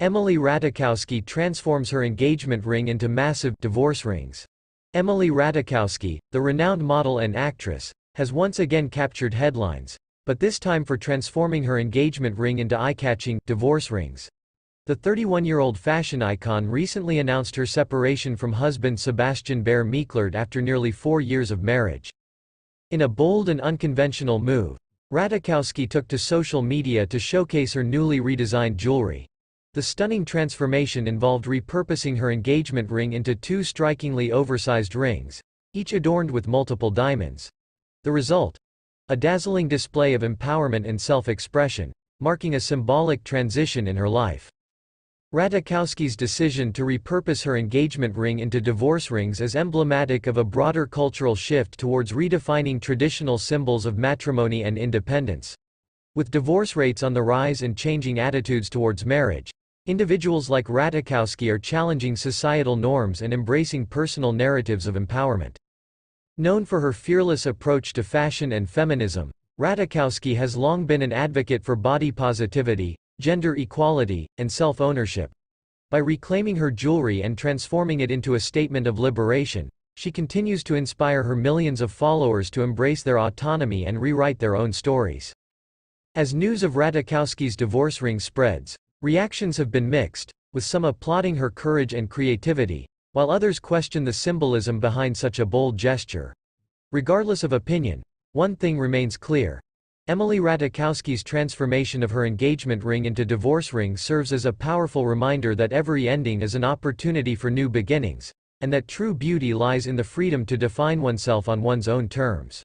Emily Ratajkowski transforms her engagement ring into massive divorce rings. Emily Ratajkowski, the renowned model and actress, has once again captured headlines, but this time for transforming her engagement ring into eye-catching divorce rings. The 31-year-old fashion icon recently announced her separation from husband Sebastian Bear Meeklert after nearly four years of marriage. In a bold and unconventional move, Ratajkowski took to social media to showcase her newly redesigned jewelry. The stunning transformation involved repurposing her engagement ring into two strikingly oversized rings, each adorned with multiple diamonds. The result? A dazzling display of empowerment and self-expression, marking a symbolic transition in her life. Radakowski's decision to repurpose her engagement ring into divorce rings is emblematic of a broader cultural shift towards redefining traditional symbols of matrimony and independence. With divorce rates on the rise and changing attitudes towards marriage, Individuals like Ratajkowski are challenging societal norms and embracing personal narratives of empowerment. Known for her fearless approach to fashion and feminism, Ratajkowski has long been an advocate for body positivity, gender equality, and self-ownership. By reclaiming her jewelry and transforming it into a statement of liberation, she continues to inspire her millions of followers to embrace their autonomy and rewrite their own stories. As news of Ratajkowski's divorce ring spreads, Reactions have been mixed, with some applauding her courage and creativity, while others question the symbolism behind such a bold gesture. Regardless of opinion, one thing remains clear. Emily Ratajkowski's transformation of her engagement ring into divorce ring serves as a powerful reminder that every ending is an opportunity for new beginnings, and that true beauty lies in the freedom to define oneself on one's own terms.